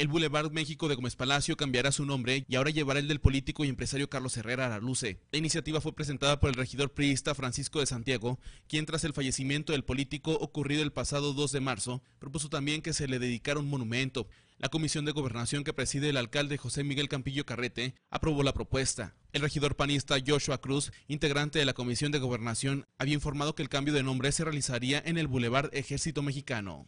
El Boulevard México de Gómez Palacio cambiará su nombre y ahora llevará el del político y empresario Carlos Herrera luce. La iniciativa fue presentada por el regidor priista Francisco de Santiago, quien tras el fallecimiento del político ocurrido el pasado 2 de marzo, propuso también que se le dedicara un monumento. La comisión de gobernación que preside el alcalde José Miguel Campillo Carrete aprobó la propuesta. El regidor panista Joshua Cruz, integrante de la comisión de gobernación, había informado que el cambio de nombre se realizaría en el Boulevard Ejército Mexicano.